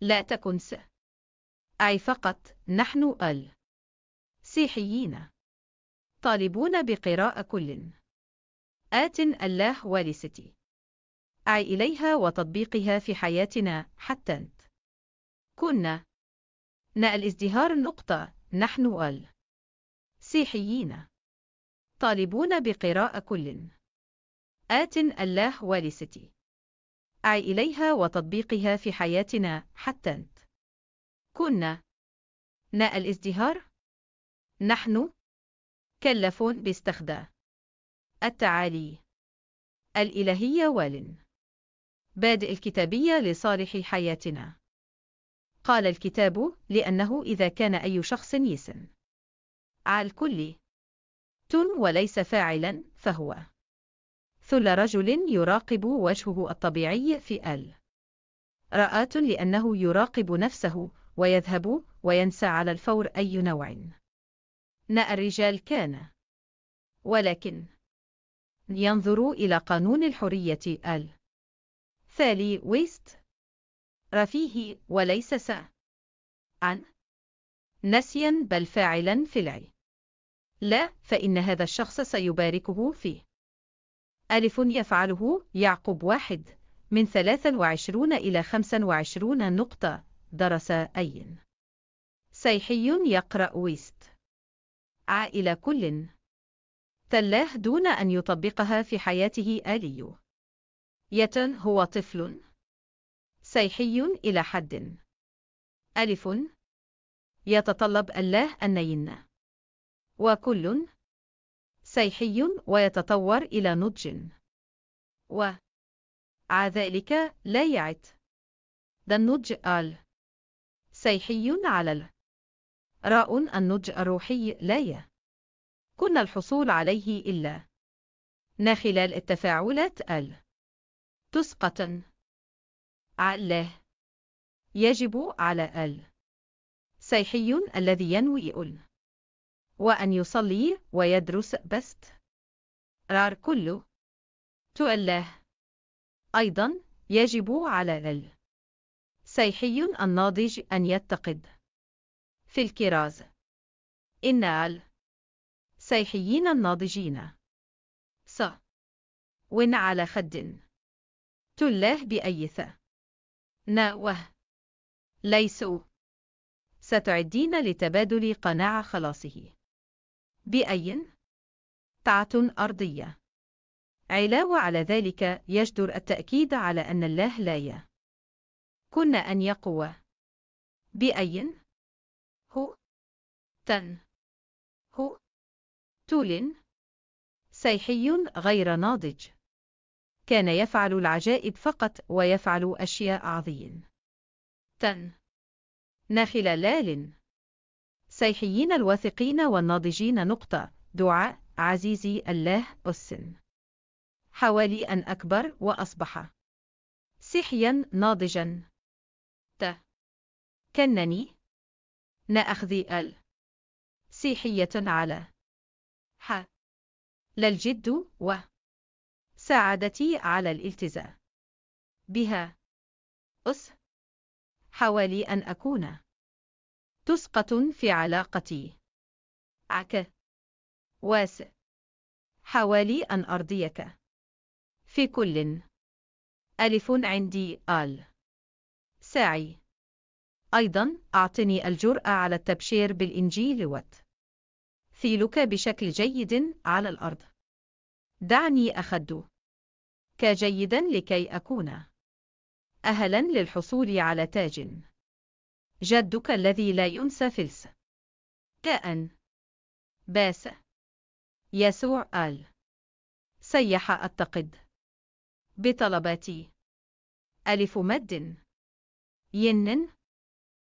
لا تكن س أي فقط نحن ال سيحيين طالبون بقراءة كل آت الله والستي أي إليها وتطبيقها في حياتنا حتى أنت كنا ناء الازدهار النقطة نحن ال سيحيين طالبون بقراءة كل آت الله والستي السعي إليها وتطبيقها في حياتنا حتى كنا ناء الازدهار نحن كلفون باستخدام التعالي الإلهية والن بادئ الكتابية لصالح حياتنا قال الكتاب لأنه إذا كان أي شخص يسن على الكل تن وليس فاعلا فهو ثل رجل يراقب وجهه الطبيعي في ال رآة لأنه يراقب نفسه ويذهب وينسى على الفور أي نوع ناء الرجال كان ولكن ينظر إلى قانون الحرية ال ثالي ويست رفيه وليس سا عن نسيا بل فاعلا في العي لا فإن هذا الشخص سيباركه فيه ألف يفعله يعقوب واحد من 23 إلى 25 نقطة درس أي سيحي يقرأ ويست عائلة كل تلاه دون أن يطبقها في حياته آلي يتن هو طفل سيحي إلى حد ألف يتطلب الله أن ين وكل سيحي ويتطور إلى نضج و ع ذلك لا يعد ذا النضج ال سيحي على ال راء النضج الروحي لا ي كنا الحصول عليه إلا نا خلال التفاعلات ال تسقط على يجب على ال سيحي الذي ينوي ال وأن يصلي ويدرس بست رار كله تؤله أيضا يجب على سيحي الناضج أن يتقد في الكراز إن سيحيين الناضجين ص ون على خد تله بأي ث ناوه ليسوا ستعدين لتبادل قناع خلاصه بأي تعة أرضية علاوة على ذلك يجدر التأكيد على أن الله لا ي كن أن يقوى بأي هو تن هو تول سيحي غير ناضج كان يفعل العجائب فقط ويفعل أشياء عظيم تن نخل لال سيحيين الواثقين والناضجين نقطة دعاء عزيزي الله أسن حوالي أن أكبر وأصبح سحيا ناضجا ت كنني نأخذي ال سيحية على ح للجد و ساعدتي على الالتزام بها أس حوالي أن أكون تسقط في علاقتي عك واس حوالي أن أرضيك في كل ألف عندي آل ساعي أيضا أعطني الجرأة على التبشير بالإنجيل وات ثيلك بشكل جيد على الأرض دعني أخد كجيدا لكي أكون أهلا للحصول على تاج جدك الذي لا ينسى فلس تأن باس يسوع آل سيح أتقد بطلباتي ألف مد ينن